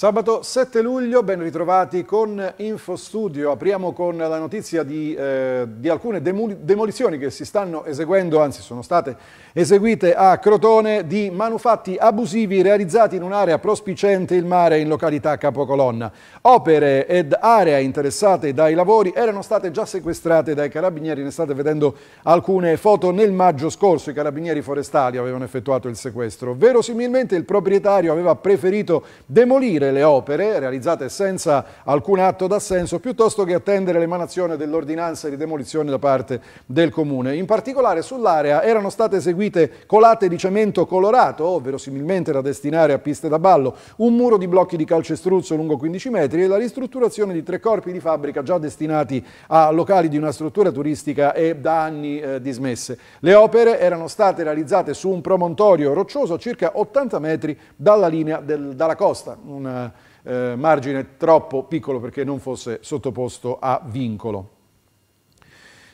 Sabato 7 luglio, ben ritrovati con Infostudio. Apriamo con la notizia di, eh, di alcune demolizioni che si stanno eseguendo, anzi sono state eseguite a Crotone, di manufatti abusivi realizzati in un'area prospicente il mare in località Capocolonna. Opere ed aree interessate dai lavori erano state già sequestrate dai carabinieri, ne state vedendo alcune foto nel maggio scorso, i carabinieri forestali avevano effettuato il sequestro. Verosimilmente il proprietario aveva preferito demolire le opere realizzate senza alcun atto d'assenso piuttosto che attendere l'emanazione dell'ordinanza di demolizione da parte del Comune. In particolare sull'area erano state eseguite colate di cemento colorato, ovvero similmente da destinare a piste da ballo, un muro di blocchi di calcestruzzo lungo 15 metri e la ristrutturazione di tre corpi di fabbrica già destinati a locali di una struttura turistica e da anni eh, dismesse. Le opere erano state realizzate su un promontorio roccioso a circa 80 metri dalla linea del, dalla costa, una eh, margine troppo piccolo perché non fosse sottoposto a vincolo.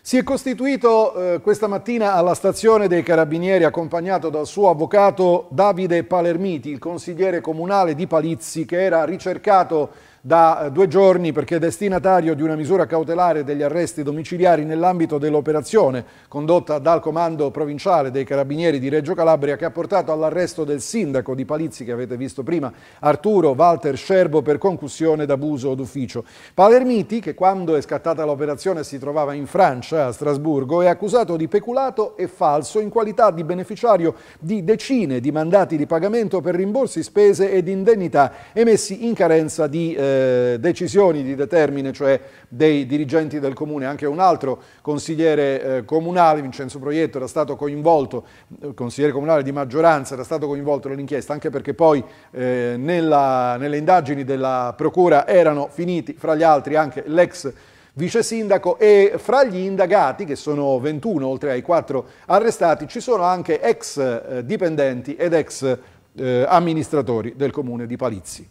Si è costituito eh, questa mattina alla stazione dei Carabinieri accompagnato dal suo avvocato Davide Palermiti, il consigliere comunale di Palizzi che era ricercato da eh, due giorni perché è destinatario di una misura cautelare degli arresti domiciliari nell'ambito dell'operazione condotta dal comando provinciale dei carabinieri di Reggio Calabria che ha portato all'arresto del sindaco di Palizzi che avete visto prima, Arturo Walter Scerbo per concussione d'abuso d'ufficio. Palermiti, che quando è scattata l'operazione si trovava in Francia, a Strasburgo, è accusato di peculato e falso in qualità di beneficiario di decine di mandati di pagamento per rimborsi spese ed indennità emessi in carenza di eh, eh, decisioni di determine, cioè dei dirigenti del comune. Anche un altro consigliere eh, comunale, Vincenzo Proietto, era stato coinvolto, eh, consigliere comunale di maggioranza, era stato coinvolto nell'inchiesta, anche perché poi eh, nella, nelle indagini della Procura erano finiti, fra gli altri, anche l'ex vice sindaco e fra gli indagati, che sono 21 oltre ai 4 arrestati, ci sono anche ex eh, dipendenti ed ex amministratori del comune di Palizzi.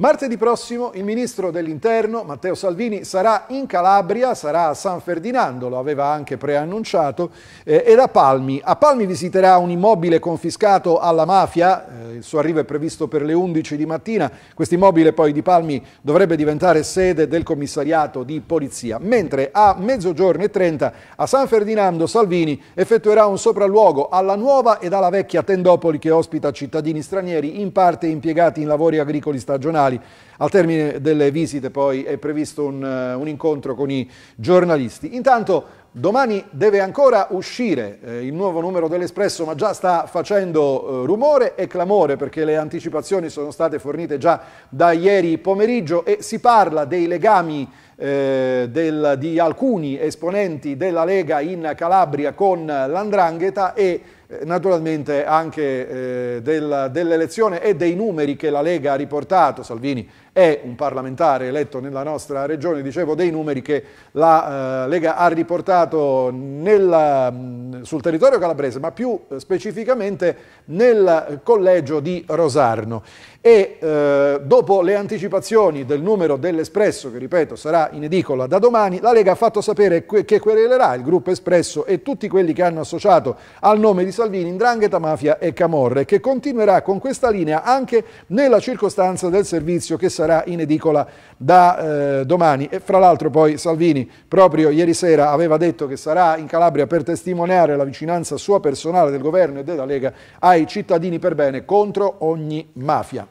Martedì prossimo il ministro dell'interno Matteo Salvini sarà in Calabria, sarà a San Ferdinando, lo aveva anche preannunciato, eh, ed a Palmi. A Palmi visiterà un immobile confiscato alla mafia, eh, il suo arrivo è previsto per le 11 di mattina, questo immobile poi di Palmi dovrebbe diventare sede del commissariato di polizia, mentre a mezzogiorno e 30 a San Ferdinando Salvini effettuerà un sopralluogo alla nuova ed alla vecchia Tendopoli che ospita cittadini stranieri in parte impiegati in lavori agricoli stagionali regionali. Al termine delle visite poi è previsto un, eh, un incontro con i giornalisti. Intanto Domani deve ancora uscire eh, il nuovo numero dell'Espresso, ma già sta facendo eh, rumore e clamore perché le anticipazioni sono state fornite già da ieri pomeriggio e si parla dei legami eh, del, di alcuni esponenti della Lega in Calabria con l'Andrangheta e eh, naturalmente anche eh, dell'elezione dell e dei numeri che la Lega ha riportato, Salvini è un parlamentare eletto nella nostra regione, dicevo dei numeri che la eh, Lega ha riportato nella, mm, sul territorio calabrese, ma più eh, specificamente nel collegio di Rosarno. E eh, dopo le anticipazioni del numero dell'Espresso, che ripeto sarà in edicola da domani, la Lega ha fatto sapere que che querelerà il gruppo Espresso e tutti quelli che hanno associato al nome di Salvini, Indrangheta, Mafia e Camorre, che continuerà con questa linea anche nella circostanza del servizio che sarà sarà in edicola da eh, domani. E fra l'altro poi Salvini proprio ieri sera aveva detto che sarà in Calabria per testimoniare la vicinanza sua personale del governo e della Lega ai cittadini per bene contro ogni mafia.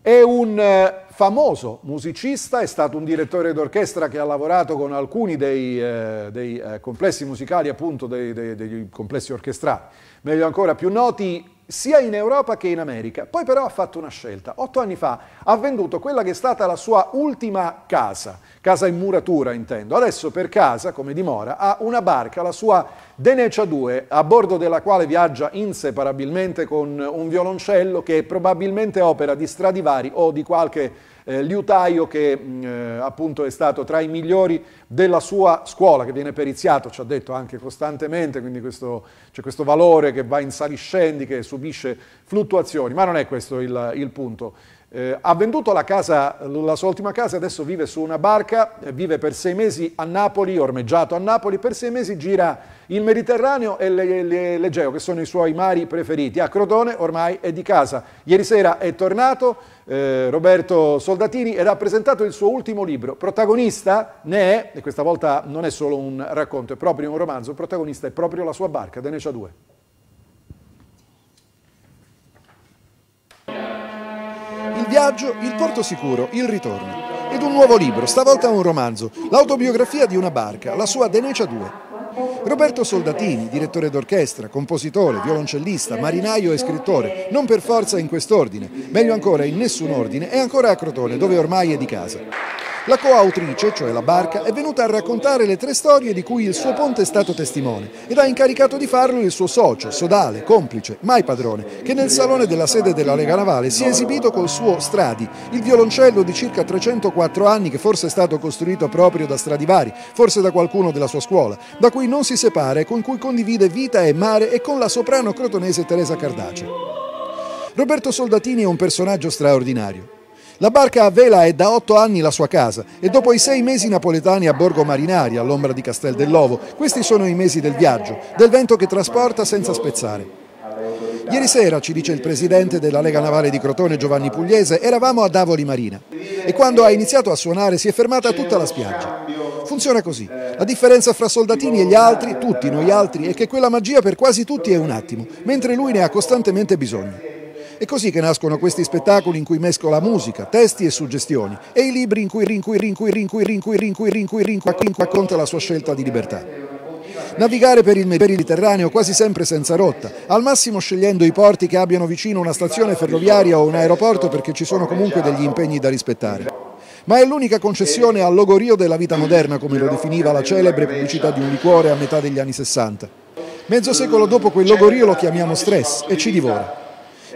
È un eh, famoso musicista, è stato un direttore d'orchestra che ha lavorato con alcuni dei, eh, dei eh, complessi musicali, appunto dei, dei, dei complessi orchestrali, meglio ancora più noti, sia in Europa che in America. Poi però ha fatto una scelta. Otto anni fa ha venduto quella che è stata la sua ultima casa, casa in muratura intendo. Adesso per casa, come dimora, ha una barca, la sua Denecia 2, a bordo della quale viaggia inseparabilmente con un violoncello che è probabilmente opera di Stradivari o di qualche eh, liutaio che mm, eh, appunto è stato tra i migliori della sua scuola, che viene periziato, ci ha detto anche costantemente, quindi c'è questo, cioè questo valore che va in saliscendi, che su subisce fluttuazioni, ma non è questo il, il punto. Eh, ha venduto la, casa, la sua ultima casa, adesso vive su una barca, eh, vive per sei mesi a Napoli, ormeggiato a Napoli, per sei mesi gira il Mediterraneo e l'Egeo, che sono i suoi mari preferiti. A Crotone ormai è di casa. Ieri sera è tornato eh, Roberto Soldatini ed ha presentato il suo ultimo libro. Protagonista ne è, e questa volta non è solo un racconto, è proprio un romanzo, protagonista è proprio la sua barca, Denecia 2. viaggio, il porto sicuro, il ritorno. Ed un nuovo libro, stavolta un romanzo, l'autobiografia di una barca, la sua Denecia 2. Roberto Soldatini, direttore d'orchestra, compositore, violoncellista, marinaio e scrittore, non per forza in quest'ordine, meglio ancora in nessun ordine, è ancora a Crotone, dove ormai è di casa. La coautrice, cioè la barca, è venuta a raccontare le tre storie di cui il suo ponte è stato testimone ed ha incaricato di farlo il suo socio, sodale, complice, mai padrone, che nel salone della sede della Lega Navale si è esibito col suo Stradi, il violoncello di circa 304 anni che forse è stato costruito proprio da Stradivari, forse da qualcuno della sua scuola, da cui non si separa e con cui condivide vita e mare e con la soprano crotonese Teresa Cardace. Roberto Soldatini è un personaggio straordinario. La barca a vela è da otto anni la sua casa e dopo i sei mesi napoletani a Borgo Marinari, all'ombra di Castel dell'Ovo, questi sono i mesi del viaggio, del vento che trasporta senza spezzare. Ieri sera, ci dice il presidente della Lega Navale di Crotone Giovanni Pugliese, eravamo a Davoli Marina e quando ha iniziato a suonare si è fermata tutta la spiaggia. Funziona così. La differenza fra Soldatini e gli altri, tutti noi altri, è che quella magia per quasi tutti è un attimo, mentre lui ne ha costantemente bisogno. È così che nascono questi spettacoli in cui mescola musica, testi e suggestioni e i libri in cui rincui rincui rincui rincui rincui rincui rincui racconta la sua scelta di libertà. Navigare per il Mediterraneo quasi sempre senza rotta, al massimo scegliendo i porti che abbiano vicino una stazione ferroviaria o un aeroporto perché ci sono comunque degli impegni da rispettare. Ma è l'unica concessione al logorio della vita moderna, come lo definiva la celebre pubblicità di un liquore a metà degli anni 60. Mezzo secolo dopo quel logorio lo chiamiamo stress e ci divora.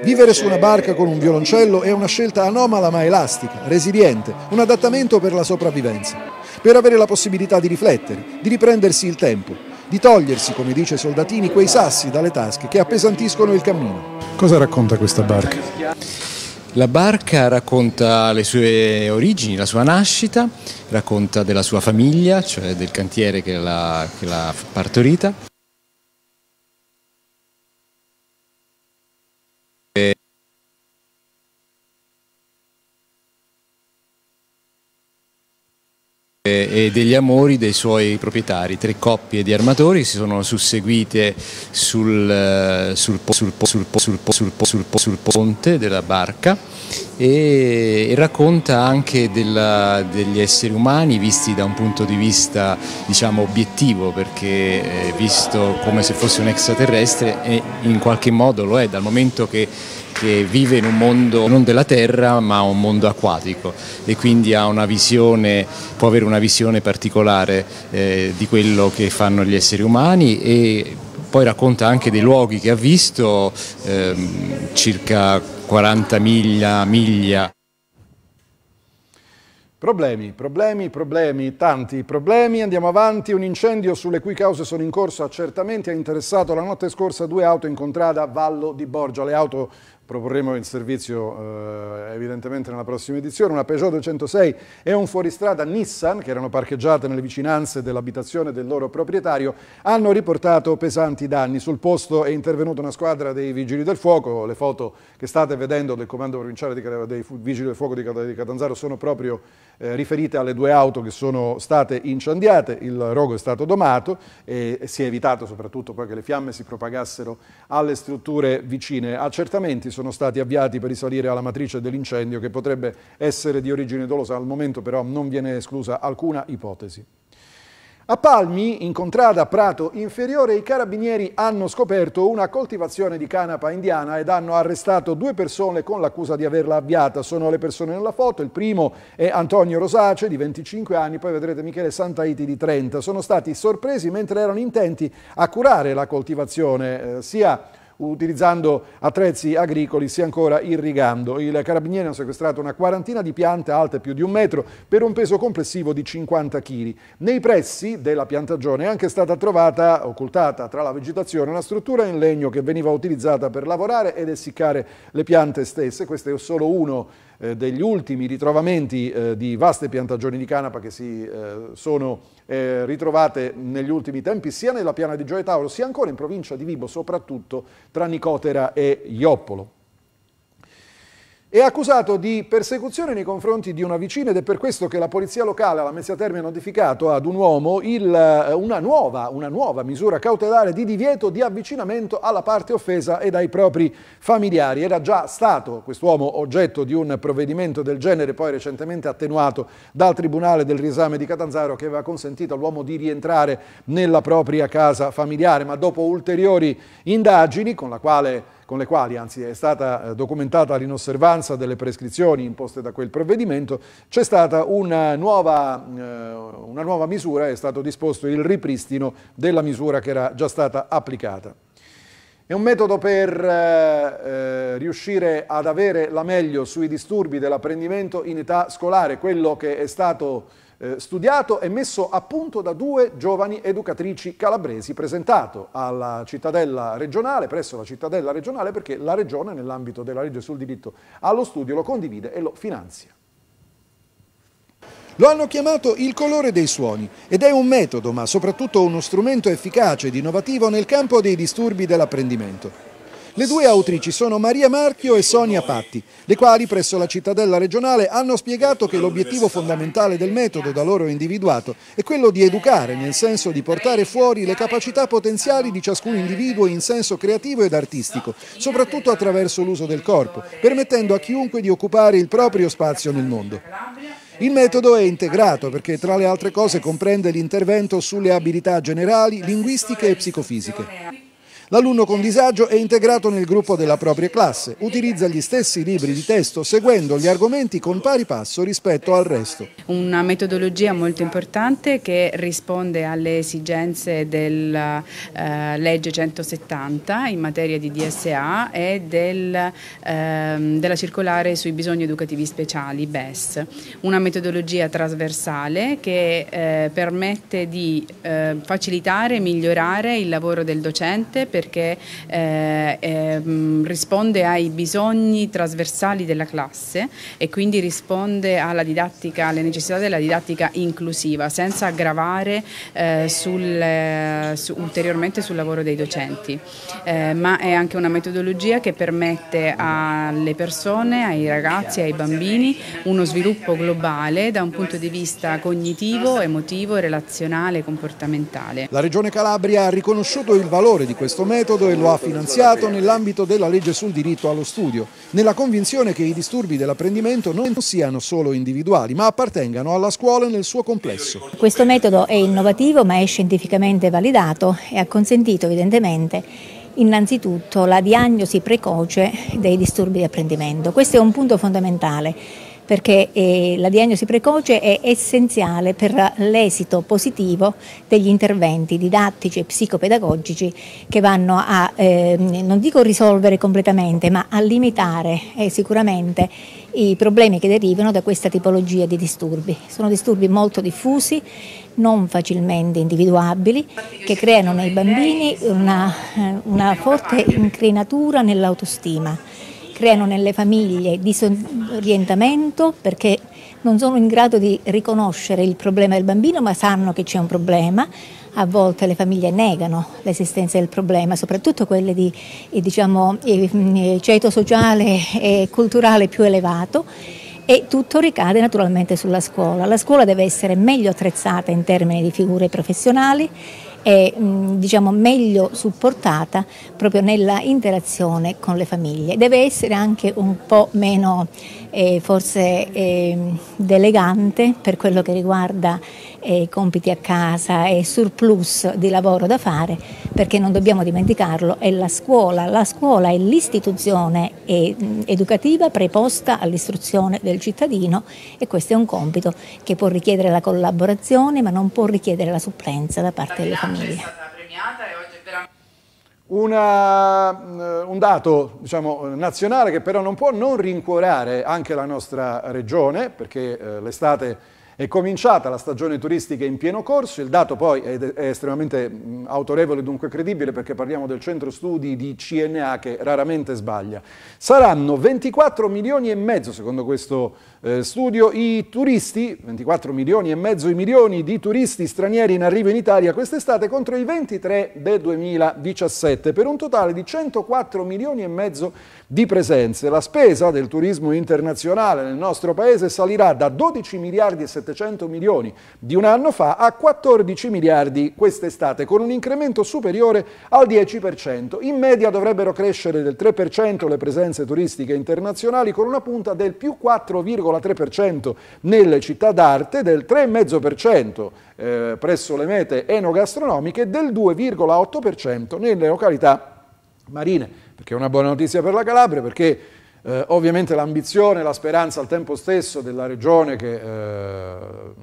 Vivere su una barca con un violoncello è una scelta anomala ma elastica, resiliente, un adattamento per la sopravvivenza, per avere la possibilità di riflettere, di riprendersi il tempo, di togliersi, come dice Soldatini, quei sassi dalle tasche che appesantiscono il cammino. Cosa racconta questa barca? La barca racconta le sue origini, la sua nascita, racconta della sua famiglia, cioè del cantiere che l'ha partorita e degli amori dei suoi proprietari. Tre coppie di armatori si sono susseguite sul, sul ponte della barca e, e racconta anche della, degli esseri umani visti da un punto di vista diciamo, obiettivo perché eh, visto come se fosse un extraterrestre e in qualche modo lo è dal momento che che vive in un mondo non della terra ma un mondo acquatico e quindi ha una visione, può avere una visione particolare eh, di quello che fanno gli esseri umani e poi racconta anche dei luoghi che ha visto, ehm, circa 40 miglia, miglia. Problemi, problemi, problemi, tanti problemi, andiamo avanti, un incendio sulle cui cause sono in corso accertamenti ha interessato la notte scorsa due auto in contrada a Vallo di Borgia, le auto proporremo in servizio eh, evidentemente nella prossima edizione, una Peugeot 206 e un fuoristrada Nissan che erano parcheggiate nelle vicinanze dell'abitazione del loro proprietario hanno riportato pesanti danni. Sul posto è intervenuta una squadra dei Vigili del Fuoco, le foto che state vedendo del comando provinciale dei Vigili del Fuoco di Catanzaro sono proprio eh, riferite alle due auto che sono state incendiate, il rogo è stato domato e si è evitato soprattutto poi che le fiamme si propagassero alle strutture vicine. Accertamenti sono sono stati avviati per risalire alla matrice dell'incendio che potrebbe essere di origine dolosa, al momento però non viene esclusa alcuna ipotesi. A Palmi, in contrada Prato Inferiore, i carabinieri hanno scoperto una coltivazione di canapa indiana ed hanno arrestato due persone con l'accusa di averla avviata. Sono le persone nella foto, il primo è Antonio Rosace di 25 anni, poi vedrete Michele Santaiti di 30. Sono stati sorpresi mentre erano intenti a curare la coltivazione, eh, sia utilizzando attrezzi agricoli sia ancora irrigando. Il carabinieri ha sequestrato una quarantina di piante alte più di un metro per un peso complessivo di 50 kg. Nei pressi della piantagione è anche stata trovata, occultata tra la vegetazione, una struttura in legno che veniva utilizzata per lavorare ed essiccare le piante stesse. Questo è solo uno eh, degli ultimi ritrovamenti eh, di vaste piantagioni di canapa che si eh, sono eh, ritrovate negli ultimi tempi sia nella piana di Gioia Tauro sia ancora in provincia di Vibo, soprattutto tra Nicotera e Ioppolo è accusato di persecuzione nei confronti di una vicina ed è per questo che la polizia locale alla Mezzia Terme ha notificato ad un uomo il, eh, una, nuova, una, nuova, misura cautelare di divieto di avvicinamento alla parte offesa ed ai propri familiari. Era già stato quest'uomo oggetto di un provvedimento del genere poi recentemente attenuato dal Tribunale del riesame di Catanzaro che aveva consentito all'uomo di rientrare nella propria casa familiare ma dopo ulteriori indagini con la quale con le quali anzi è stata eh, documentata l'inosservanza delle prescrizioni imposte da quel provvedimento, c'è stata una nuova, eh, una nuova misura, è stato disposto il ripristino della misura che era già stata applicata. È un metodo per eh, eh riuscire ad avere la meglio sui disturbi dell'apprendimento in età scolare, quello che è stato eh, studiato e messo a punto da due giovani educatrici calabresi, presentato alla cittadella regionale, presso la cittadella regionale, perché la regione nell'ambito della legge sul diritto allo studio lo condivide e lo finanzia. Lo hanno chiamato il colore dei suoni ed è un metodo ma soprattutto uno strumento efficace ed innovativo nel campo dei disturbi dell'apprendimento. Le due autrici sono Maria Marchio e Sonia Patti, le quali presso la cittadella regionale hanno spiegato che l'obiettivo fondamentale del metodo da loro individuato è quello di educare, nel senso di portare fuori le capacità potenziali di ciascun individuo in senso creativo ed artistico, soprattutto attraverso l'uso del corpo, permettendo a chiunque di occupare il proprio spazio nel mondo. Il metodo è integrato perché tra le altre cose comprende l'intervento sulle abilità generali, linguistiche e psicofisiche. L'alunno con disagio è integrato nel gruppo della propria classe, utilizza gli stessi libri di testo seguendo gli argomenti con pari passo rispetto al resto. Una metodologia molto importante che risponde alle esigenze della eh, legge 170 in materia di DSA e del, eh, della circolare sui bisogni educativi speciali, BES. Una metodologia trasversale che eh, permette di eh, facilitare e migliorare il lavoro del docente per perché eh, eh, risponde ai bisogni trasversali della classe e quindi risponde alla didattica, alle necessità della didattica inclusiva, senza aggravare eh, sul, eh, su, ulteriormente sul lavoro dei docenti. Eh, ma è anche una metodologia che permette alle persone, ai ragazzi, ai bambini uno sviluppo globale da un punto di vista cognitivo, emotivo, relazionale, e comportamentale. La Regione Calabria ha riconosciuto il valore di questo metodo metodo e lo ha finanziato nell'ambito della legge sul diritto allo studio, nella convinzione che i disturbi dell'apprendimento non siano solo individuali, ma appartengano alla scuola nel suo complesso. Questo metodo è innovativo, ma è scientificamente validato e ha consentito evidentemente innanzitutto la diagnosi precoce dei disturbi di apprendimento. Questo è un punto fondamentale perché eh, la diagnosi precoce è essenziale per l'esito positivo degli interventi didattici e psicopedagogici che vanno a, eh, non dico risolvere completamente, ma a limitare eh, sicuramente i problemi che derivano da questa tipologia di disturbi. Sono disturbi molto diffusi, non facilmente individuabili, che creano nei bambini una, eh, una forte incrinatura nell'autostima creano nelle famiglie disorientamento perché non sono in grado di riconoscere il problema del bambino ma sanno che c'è un problema. A volte le famiglie negano l'esistenza del problema, soprattutto quelle di eh, diciamo, eh, mm, eh, ceto sociale e culturale più elevato e tutto ricade naturalmente sulla scuola. La scuola deve essere meglio attrezzata in termini di figure professionali, è mm, diciamo, meglio supportata proprio nella interazione con le famiglie. Deve essere anche un po' meno eh, forse eh, elegante per quello che riguarda eh, i compiti a casa e surplus di lavoro da fare, perché non dobbiamo dimenticarlo, è la scuola, la scuola è l'istituzione eh, educativa preposta all'istruzione del cittadino e questo è un compito che può richiedere la collaborazione ma non può richiedere la supplenza da parte delle famiglie. Una, eh, un dato diciamo, nazionale che però non può non rincuorare anche la nostra regione, perché eh, l'estate è cominciata la stagione turistica in pieno corso, il dato poi è, è estremamente mh, mm, autorevole e dunque credibile perché parliamo del centro studi di CNA che raramente sbaglia. Saranno 24 milioni e mezzo, secondo questo eh, studio, i turisti, 24 milioni e mezzo i milioni di turisti stranieri in arrivo in Italia quest'estate contro i 23 del 2017 per un totale di 104 milioni e mezzo di presenze. La spesa del turismo internazionale nel nostro paese salirà da 12 miliardi e 700 700 milioni di un anno fa a 14 miliardi quest'estate, con un incremento superiore al 10%. In media dovrebbero crescere del 3% le presenze turistiche internazionali, con una punta del più 4,3% nelle città d'arte, del 3,5% eh, presso le mete enogastronomiche, e del 2,8% nelle località marine. Perché è una buona notizia per la Calabria, perché eh, ovviamente l'ambizione, la speranza al tempo stesso della Regione che eh,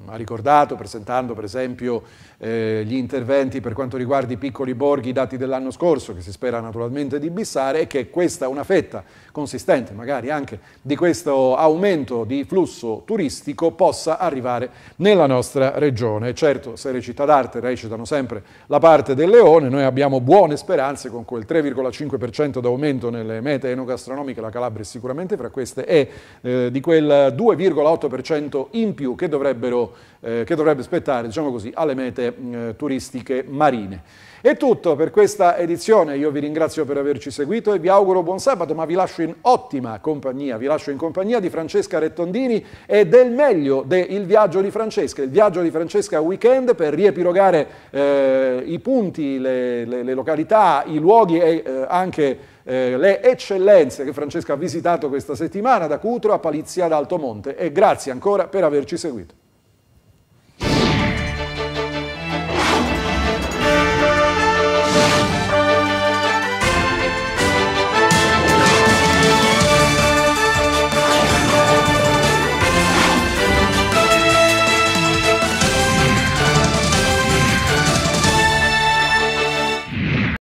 ha ricordato presentando per esempio eh, gli interventi per quanto riguarda i piccoli borghi dati dell'anno scorso che si spera naturalmente di bissare e che questa una fetta consistente magari anche di questo aumento di flusso turistico possa arrivare nella nostra Regione. Certo se le città d'arte recitano sempre la parte del leone, noi abbiamo buone speranze con quel 3,5% d'aumento nelle mete enogastronomiche la Calabria sicuramente fra queste è eh, di quel 2,8% in più che, eh, che, dovrebbe spettare diciamo così, alle mete mh, mm, turistiche marine. È tutto per questa edizione, io vi ringrazio per averci seguito e vi auguro buon sabato, ma vi lascio in ottima compagnia, vi lascio in compagnia di Francesca Rettondini e del meglio del Viaggio di Francesca, il Viaggio di Francesca Weekend per riepilogare eh, i punti, le, le, le, località, i luoghi e eh, anche eh, le eccellenze che Francesca ha visitato questa settimana da Cutro a Palizia ad Altomonte e grazie ancora per averci seguito.